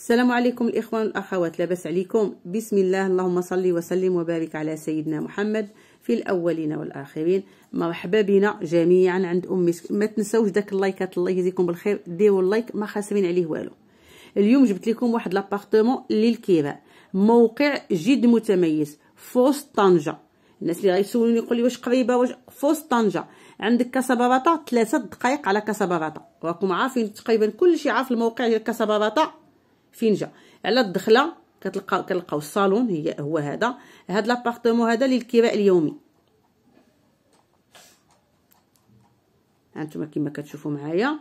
السلام عليكم الاخوان والاخوات لاباس عليكم بسم الله اللهم صل وسلم وبارك على سيدنا محمد في الاولين والاخرين مرحبا بنا جميعا عند ام ما تنساوش داك اللايكات الله يجزيكم بالخير ديروا اللايك ما خاسرين عليه والو اليوم جبت لكم واحد لابارتمون للكباء موقع جد متميز فوسط طنجه الناس اللي غيسولوني يقول لي واش قريبه واش فوسط طنجه عندك كاساباباطا ثلاثة دقائق على كاساباباطا راكم عارفين تقريبا كلشي عارف الموقع ديال كاساباباطا فين جا على الدخله كتلقى كنلقاو الصالون هي هو هذا هاد لابارتمون هذا للكراء اليومي هانتوما كما كتشوفوا معايا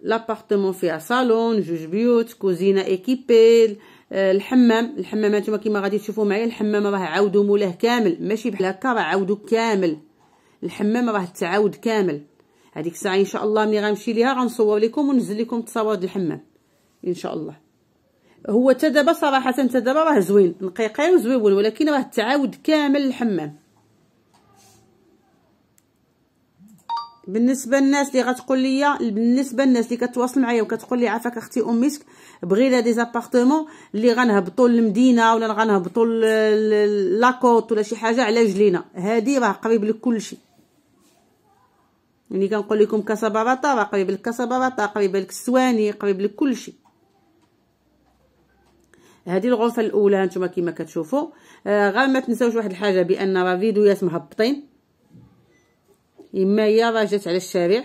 لابارتمون فيها صالون جوج بيوت كوزينه ايكيبي آه، الحمام الحمام هانتوما كما غادي تشوفوا معايا الحمام راه عاودوا مولاه كامل ماشي بحال هكا راه عاودوا كامل الحمام راه تعاود كامل هذيك الساعه ان شاء الله ملي غنمشي ليها غنصور لكم ونزل لكم تصاور الحمام ان شاء الله هو تا دابا صراحه تا دابا راه زوين نقيقين وزويون ولكن راه تعاود كامل الحمام بالنسبه للناس اللي غتقول لي بالنسبه للناس اللي كتواصل معايا وكتقول لي عافاك اختي ام مسك بغينا دي زابارتمون اللي غنهبطوا للمدينه ولا غنهبطوا لاكوت ولا شي حاجه على رجلينا هادي راه قريب لك كلشي يعني كنقول لكم كاسابارطا راه قريب لك كاسابارطا قريب لك السواني قريب لك كلشي هذه الغرفه الاولى هانتوما كما كتشوفوا آه غير ما تنساوش واحد الحاجه بان راه فيديوهات مهبطين اما هي راه جات على الشارع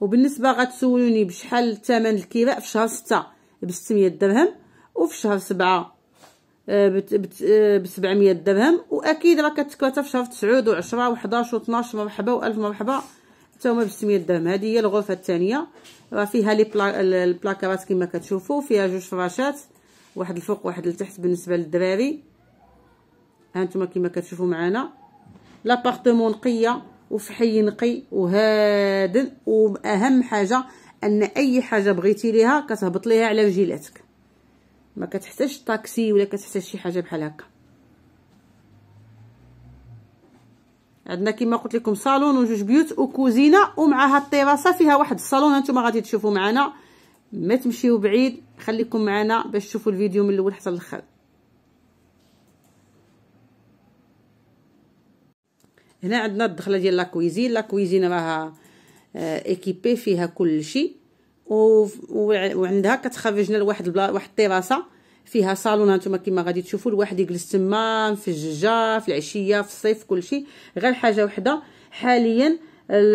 وبالنسبه غتسولوني بشحال الثمن الكراء في شهر 6 ب 600 درهم وفي شهر 7 ب 700 درهم واكيد راه كتكرا في شهر 9 و10 و11 و12 مرحبا و1000 مرحبا حتى هما بسميه الدرهم هذه هي الغرفه الثانيه راه فيها لي بلا... البلاكارات كما كتشوفوا فيها جوج فراشات واحد الفوق واحد لتحت بالنسبه للدراري هانتوما كما كتشوفوا معنا لابارتمون نقيه وفي حي نقي وهادن واهم حاجه ان اي حاجه بغيتي ليها كتهبط ليها على رجيلاتك ما كتحتاجش طاكسي ولا كتحتاج شي حاجه بحال هكا عندنا كما قلت لكم صالون وجوج بيوت وكوزينه ومعها الطيراسه فيها واحد الصالون هانتوما غادي تشوفوا معنا ما تمشيو بعيد خليكم معنا باش تشوفوا الفيديو من الاول حتى الاخر هنا عندنا الدخله ديال لاكويزين لاكويزين راها ايكيبي آه، فيها كل شيء وعندها كتخرجنا لواحد واحد الطيراسه فيها صالون هانتوما كيما غادي تشوفوا الواحد يجلس تما في الججه في العشيه في الصيف كلشي غير حاجه وحده حاليا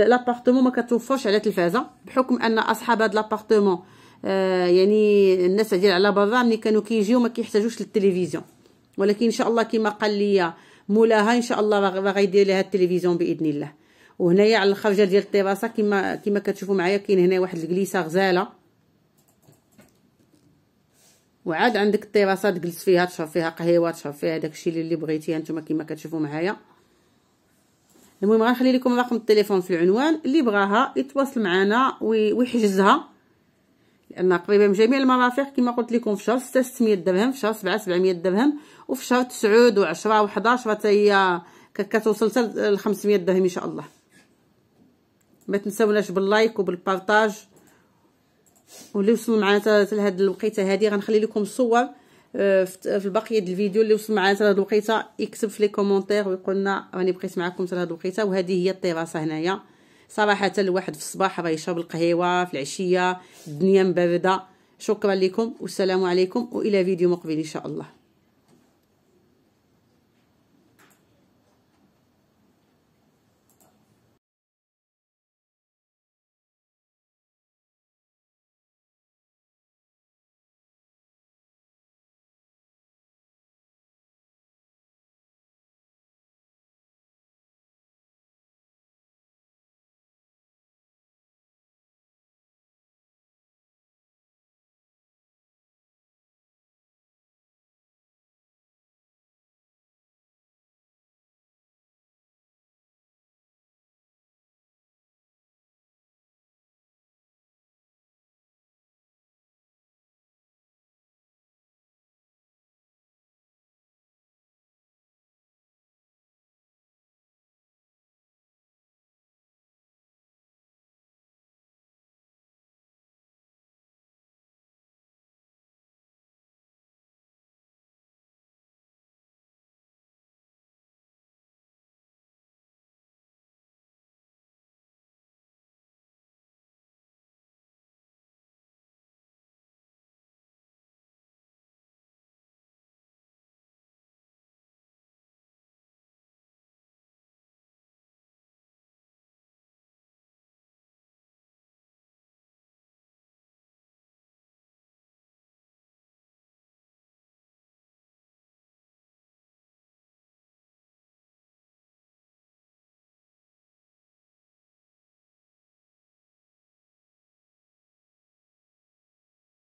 لابارتمون ما كتوفرش على تلفازه بحكم ان اصحاب هذا لابارتمون آه يعني الناس ديال على برا ملي كانوا كيجيو ما كيحتاجوش للتلفزيون ولكن ان شاء الله كيما قال لي مولاها ان شاء الله يدير لها التلفزيون باذن الله وهنايا على الخرجه ديال الطراسه كيما كيما كتشوفوا معايا كاين هنا واحد الكليسه غزاله وعاد عندك الطيراسه تجلس فيها تشرب فيها قهيوه تشرب فيها داكشي اللي, اللي بغيتي نتوما كما كتشوفوا معايا المهم غنخلي لكم رقم التليفون في العنوان اللي بغاها يتواصل معنا ويحجزها لان قريبه من جميع المرافق كما قلت لكم في شهر 6 600 درهم في شهر 7 700 درهم وفي شهر 9 و10 و11 حتى هي كتوصل حتى ل 500 درهم ان شاء الله ما تنساوناش باللايك وبالبارطاج واللي وصل معنا لهاد الوقيته هذه غنخلي لكم الصور آه، في البقيه ديال الفيديو اللي وصل معنا لهاد الوقيته يكتب في لي كومونتير ويقول لنا راني بقيت معكم حتى لهاد الوقيته وهذه هي الطراسه هنايا صراحه الواحد في الصباح راه يشرب القهيوه في العشيه الدنيا مبرده شكرا لكم والسلام عليكم والى فيديو مقبل ان شاء الله